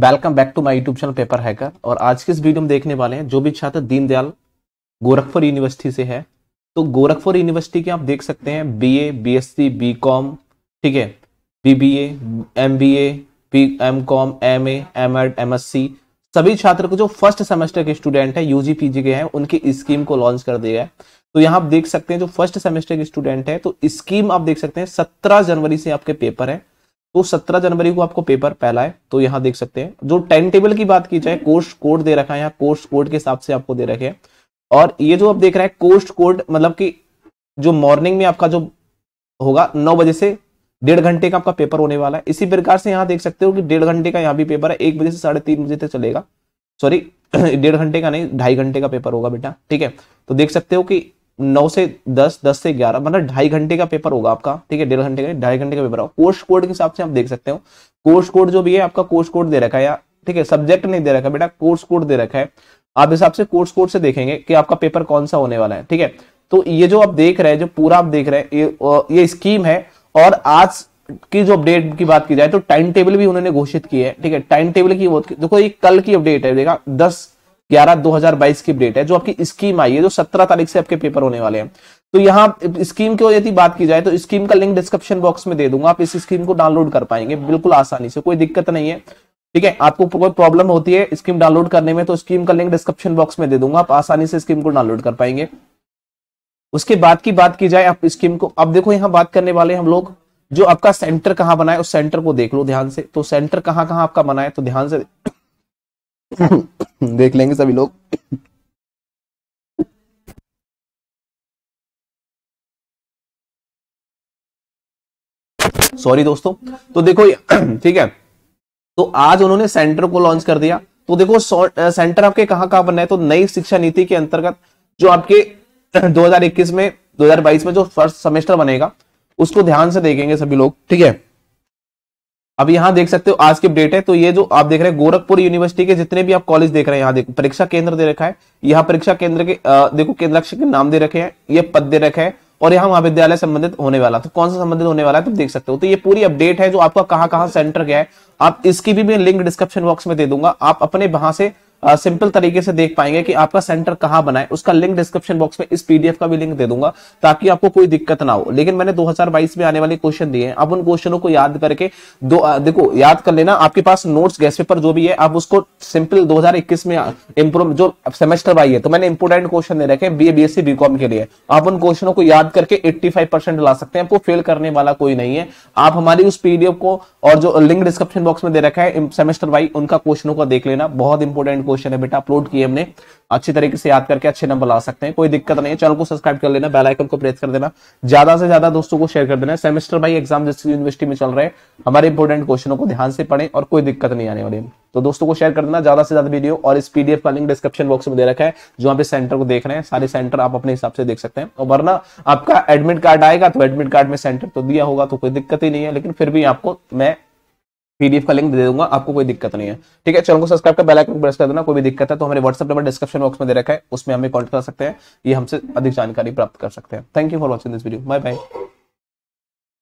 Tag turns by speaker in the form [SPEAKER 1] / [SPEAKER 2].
[SPEAKER 1] welcome back to my YouTube channel paper hacker और आज के इस वीडियो में देखने वाले हैं जो भी छात्र दीनदयाल गोरखपुर यूनिवर्सिटी से है तो गोरखपुर यूनिवर्सिटी के आप देख सकते हैं बीए बीएससी बीकॉम ठीक है BBA MBA B MCom MA MEd MSc सभी छात्र को जो फर्स्ट सेमेस्टर के स्टूडेंट है यूजी पीजी के हैं उनकी स्कीम को लॉन्च कर दिया है तो यहाँ आप देख सकते हैं जो फर्स्ट सेमेस्टर के स्टूडेंट है तो स्कीम आप देख सकते हैं सत्रह जनवरी से आपके पेपर है तो 17 जनवरी को आपको पेपर पहला है तो यहां देख सकते हैं जो टाइम टेबल की बात की जाए कोर्स कोड दे रखा है यहाँ कोर्स कोड के हिसाब से आपको दे रखे हैं और ये जो आप देख रहे हैं कोर्स कोड मतलब कि जो मॉर्निंग में आपका जो होगा नौ बजे से डेढ़ घंटे का आपका पेपर होने वाला है इसी प्रकार से यहाँ देख सकते हो कि डेढ़ घंटे का यहाँ भी पेपर है एक बजे से साढ़े तीन बजे तक चलेगा सॉरी डेढ़ घंटे का नहीं ढाई घंटे का पेपर होगा बेटा ठीक है तो देख सकते हो कि नौ से दस दस से ग्यारह मतलब ढाई घंटे का पेपर होगा आपका ठीक है डेढ़ घंटे का ढाई घंटे का पेपर होगा कोर्स कोड के हिसाब से आप देख सकते हो कोर्स कोड जो भी है आपका कोर्स कोड दे रखा है या ठीक है सब्जेक्ट नहीं दे रखा बेटा कोर्स कोड दे रखा है आप हिसाब से कोर्स कोड से देखेंगे कि आपका पेपर कौन सा होने वाला है ठीक है तो ये जो आप देख रहे हैं जो पूरा आप देख रहे हैं ये, ये स्कीम है और आज की जो अपडेट की बात की जाए तो टाइम टेबल भी उन्होंने घोषित की है ठीक है टाइम टेबल की देखो ये कल की अपडेट है देखा दस ग्यारह दो हजार बाईस की डेट है जो आपकी स्कीम आई है जो सत्रह तारीख से आपके पेपर होने वाले हैं तो यहाँ स्कीम की यदि बात की जाए तो स्कीम का लिंक डिस्क्रिप्शन बॉक्स में दे दूंगा आप इस स्कीम को डाउनलोड कर पाएंगे बिल्कुल आसानी से कोई दिक्कत नहीं है ठीक है आपको कोई प्रॉब्लम होती है स्कीम डाउनलोड करने में तो स्कीम का लिंक डिस्क्रिप्शन बॉक्स में दे दूंगा आप आसानी से स्कीम को डाउनलोड कर पाएंगे उसके बाद की बात की जाए आप स्कीम को अब देखो यहाँ बात करने वाले हम लोग जो आपका सेंटर कहाँ बनाए उस सेंटर को देख लो ध्यान से तो सेंटर कहाँ कहाँ आपका बनाए तो ध्यान से देख लेंगे सभी लोग सॉरी दोस्तों तो देखो ठीक है तो आज उन्होंने सेंटर को लॉन्च कर दिया तो देखो सेंटर आपके कहां कहां बनना है तो नई शिक्षा नीति के अंतर्गत जो आपके 2021 में 2022 में जो फर्स्ट सेमेस्टर बनेगा उसको ध्यान से देखेंगे सभी लोग ठीक है अब यहाँ देख सकते हो आज की अपडेट है तो ये जो आप देख रहे हैं गोरखपुर यूनिवर्सिटी के जितने भी आप कॉलेज देख रहे हैं यहाँ देखो परीक्षा केंद्र दे रखा है यहाँ परीक्षा केंद्र के आ, देखो केंद्राक्ष के नाम दे रखे हैं ये पद दे रखे हैं और यहाँ महाविद्यालय संबंधित होने वाला तो कौन सा संबंधित होने वाला है तुम तो देख सकते हो तो ये पूरी अपडेट है जो आपका कहाँ कहाँ सेंटर गया है आप इसकी भी मैं लिंक डिस्क्रिप्शन बॉक्स में दे दूंगा आप अपने वहां से सिंपल तरीके से देख पाएंगे कि आपका सेंटर कहां बना है उसका लिंक डिस्क्रिप्शन बॉक्स में इस पीडीएफ का भी लिंक दे दूंगा ताकि आपको कोई दिक्कत ना हो लेकिन मैंने 2022 में आने वाले क्वेश्चन दिए हैं आप उन क्वेश्चनों को याद करके दो आ, देखो याद कर लेना आपके पास नोट्स गैस पेपर जो भी है आप उसको सिंपल दो में इम्प्रूव जो सेमेस्टर वाई है तो मैंने इंपोर्टेंट क्वेश्चन दे रखे बी ए बी एस के लिए आप उन क्वेश्चनों को याद करके एट्टी ला सकते हैं आपको फेल करने वाला कोई नहीं है आप हमारी उस पीडीएफ को और जो लिंक डिस्क्रिप्शन बॉक्स में दे रखा है सेमेस्टर वाई उनका क्वेश्चनों का देख लेना बहुत इंपोर्टेंट क्वेश्चन है बेटा अपलोड किए हमने अच्छी तरीके से याद करके अच्छे नंबर ला सकते हैं कोई दिक्कत नहीं है चैनल को सब्सक्राइब कर लेना बेल आइकन को प्रेस कर देना ज्यादा से ज्यादा दोस्तों को शेयर कर देना सेमेस्टर भाई एग्जाम जिस यूनिवर्सिटी में चल रहे हमारे इंपॉर्टेंट क्वेश्चनों को ध्यान से पढ़े और कोई दिक्कत नहीं आने वाली तो दोस्तों को शेयर कर देना ज्यादा से ज्यादा वीडियो और इस पीडीएफ का लिंक डिस्क्रिप्शन बॉक्स में दे रखा है जो आप सेंटर को देख रहे हैं सारे सेंटर आप अपने हिसाब से देख सकते हैं और वरना आपका एडमिट कार्ड आएगा तो एडमिट कार्ड में सेंटर तो दिया होगा तो कोई दिक्कत ही नहीं है लेकिन फिर भी आपको मैं पीडीएफ का लिंक दे दूंगा आपको कोई दिक्कत नहीं है ठीक है चैनल को सब्सक्राइब कर बेल आइकन प्रेस कर देना कोई भी दिक्कत है तो हमारे व्हाट्सअप नंबर डिस्क्रिप्शन बॉक्स में दे रखा है उसमें हमें कॉन्टेक्ट कर सकते हैं ये हमसे अधिक जानकारी प्राप्त कर सकते हैं thank you for watching this video bye bye